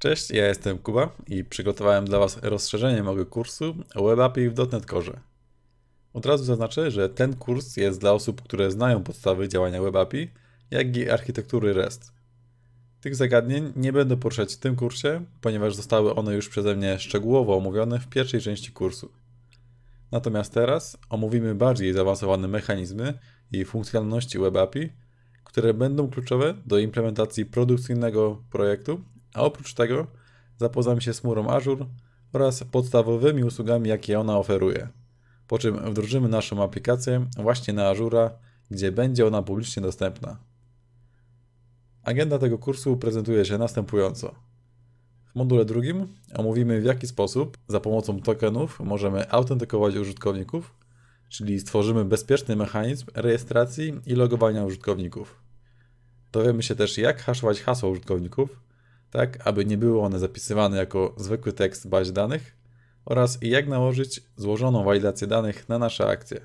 Cześć, ja jestem Kuba i przygotowałem dla Was rozszerzenie mojego kursu o WebAPI w .NET Core. Od razu zaznaczę, że ten kurs jest dla osób, które znają podstawy działania WebAPI, jak i architektury REST. Tych zagadnień nie będę poruszać w tym kursie, ponieważ zostały one już przeze mnie szczegółowo omówione w pierwszej części kursu. Natomiast teraz omówimy bardziej zaawansowane mechanizmy i funkcjonalności WebAPI, które będą kluczowe do implementacji produkcyjnego projektu a oprócz tego zapoznam się z chmurą Azure oraz podstawowymi usługami, jakie ona oferuje. Po czym wdrożymy naszą aplikację właśnie na Azure, gdzie będzie ona publicznie dostępna. Agenda tego kursu prezentuje się następująco. W module drugim omówimy w jaki sposób za pomocą tokenów możemy autentykować użytkowników, czyli stworzymy bezpieczny mechanizm rejestracji i logowania użytkowników. Dowiemy się też jak haszować hasła użytkowników, tak aby nie były one zapisywane jako zwykły tekst baz danych oraz jak nałożyć złożoną walidację danych na nasze akcje.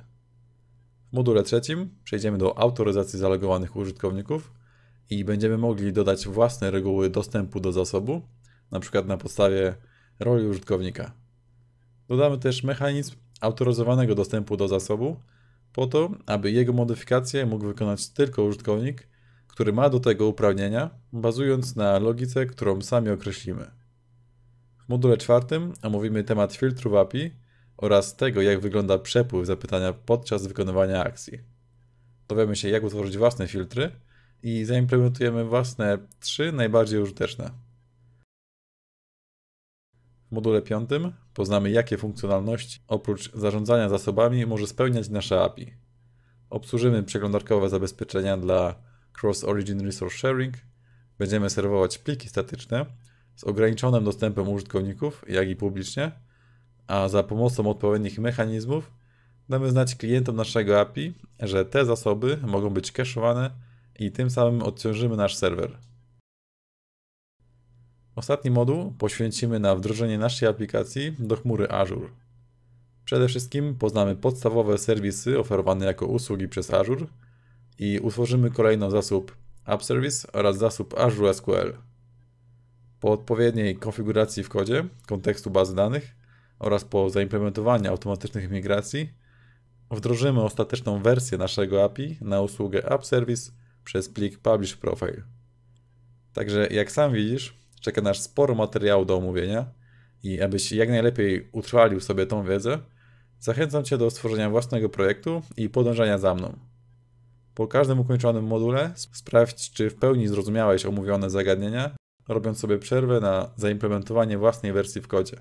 W module trzecim przejdziemy do autoryzacji zalogowanych użytkowników i będziemy mogli dodać własne reguły dostępu do zasobu, np. Na, na podstawie roli użytkownika. Dodamy też mechanizm autoryzowanego dostępu do zasobu, po to, aby jego modyfikacje mógł wykonać tylko użytkownik który ma do tego uprawnienia, bazując na logice, którą sami określimy. W module czwartym omówimy temat filtru API oraz tego, jak wygląda przepływ zapytania podczas wykonywania akcji. Dowiemy się, jak utworzyć własne filtry i zaimplementujemy własne trzy najbardziej użyteczne. W module piątym poznamy, jakie funkcjonalności oprócz zarządzania zasobami może spełniać nasze API. Obsłużymy przeglądarkowe zabezpieczenia dla Cross Origin Resource Sharing, będziemy serwować pliki statyczne z ograniczonym dostępem użytkowników, jak i publicznie, a za pomocą odpowiednich mechanizmów damy znać klientom naszego API, że te zasoby mogą być cache'owane i tym samym odciążymy nasz serwer. Ostatni moduł poświęcimy na wdrożenie naszej aplikacji do chmury Azure. Przede wszystkim poznamy podstawowe serwisy oferowane jako usługi przez Azure – i utworzymy kolejno zasób App Service oraz zasób Azure SQL. Po odpowiedniej konfiguracji w kodzie kontekstu bazy danych oraz po zaimplementowaniu automatycznych migracji wdrożymy ostateczną wersję naszego API na usługę App Service przez plik Publish Profile. Także jak sam widzisz, czeka nas sporo materiału do omówienia i abyś jak najlepiej utrwalił sobie tą wiedzę, zachęcam Cię do stworzenia własnego projektu i podążania za mną. Po każdym ukończonym module sprawdź, czy w pełni zrozumiałeś omówione zagadnienia, robiąc sobie przerwę na zaimplementowanie własnej wersji w kodzie.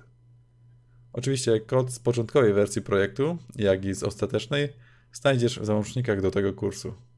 Oczywiście kod z początkowej wersji projektu, jak i z ostatecznej, znajdziesz w załącznikach do tego kursu.